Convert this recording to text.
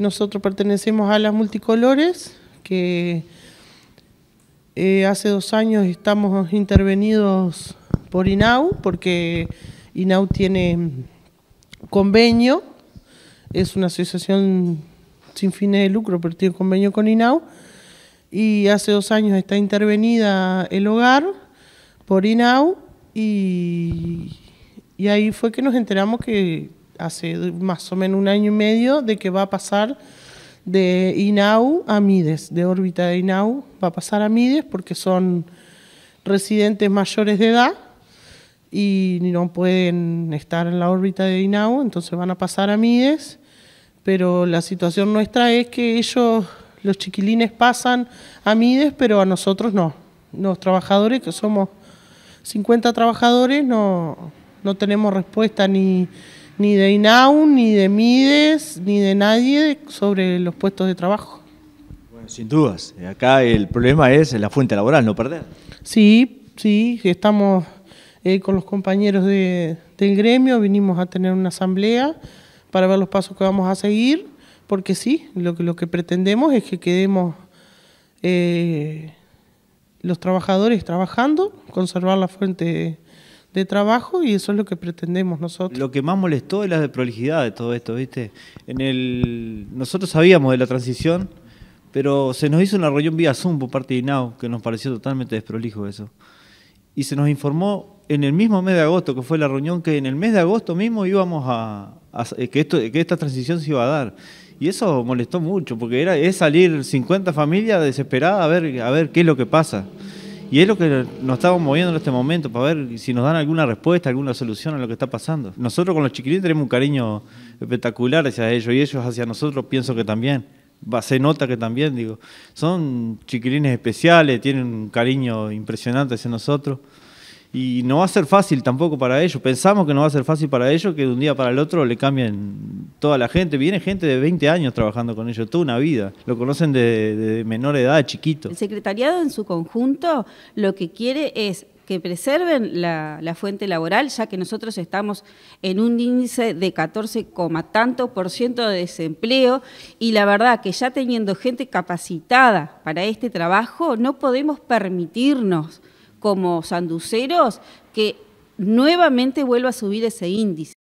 Nosotros pertenecemos a las multicolores, que eh, hace dos años estamos intervenidos por INAU, porque INAU tiene convenio, es una asociación sin fines de lucro, pero tiene convenio con INAU, y hace dos años está intervenida el hogar por INAU, y ahí fue que nos enteramos que hace más o menos un año y medio de que va a pasar de INAU a MIDES, de órbita de INAU va a pasar a MIDES porque son residentes mayores de edad y no pueden estar en la órbita de INAU, entonces van a pasar a MIDES, pero la situación nuestra es que ellos, los chiquilines pasan a MIDES, pero a nosotros no. Los trabajadores, que somos 50 trabajadores, no, no tenemos respuesta ni ni de INAU, ni de MIDES, ni de nadie sobre los puestos de trabajo. Bueno, sin dudas. Acá el problema es la fuente laboral, no perder. Sí, sí, estamos eh, con los compañeros del gremio, vinimos a tener una asamblea para ver los pasos que vamos a seguir, porque sí, lo que, lo que pretendemos es que quedemos eh, los trabajadores trabajando, conservar la fuente de trabajo y eso es lo que pretendemos nosotros. Lo que más molestó es la prolijidad de todo esto, ¿viste? En el nosotros sabíamos de la transición, pero se nos hizo una reunión vía Zoom por parte de INAU, que nos pareció totalmente desprolijo eso. Y se nos informó en el mismo mes de agosto, que fue la reunión, que en el mes de agosto mismo íbamos a, eh, que, esto, que esta transición se iba a dar. Y eso molestó mucho, porque era, es salir 50 familias desesperadas a ver, a ver qué es lo que pasa. Y es lo que nos estamos moviendo en este momento para ver si nos dan alguna respuesta, alguna solución a lo que está pasando. Nosotros con los chiquilines tenemos un cariño espectacular hacia ellos y ellos hacia nosotros pienso que también. Se nota que también, digo, son chiquilines especiales, tienen un cariño impresionante hacia nosotros y no va a ser fácil tampoco para ellos. Pensamos que no va a ser fácil para ellos que de un día para el otro le cambien toda la gente. Viene gente de 20 años trabajando con ellos, toda una vida. Lo conocen de, menor edad, chiquito. El secretariado en su conjunto lo que quiere es que preserven la, la, fuente laboral, ya que nosotros estamos en un índice de 14, tanto por ciento de desempleo y la verdad que ya teniendo gente capacitada para este trabajo, no podemos permitirnos como sanduceros que nuevamente vuelva a subir ese índice.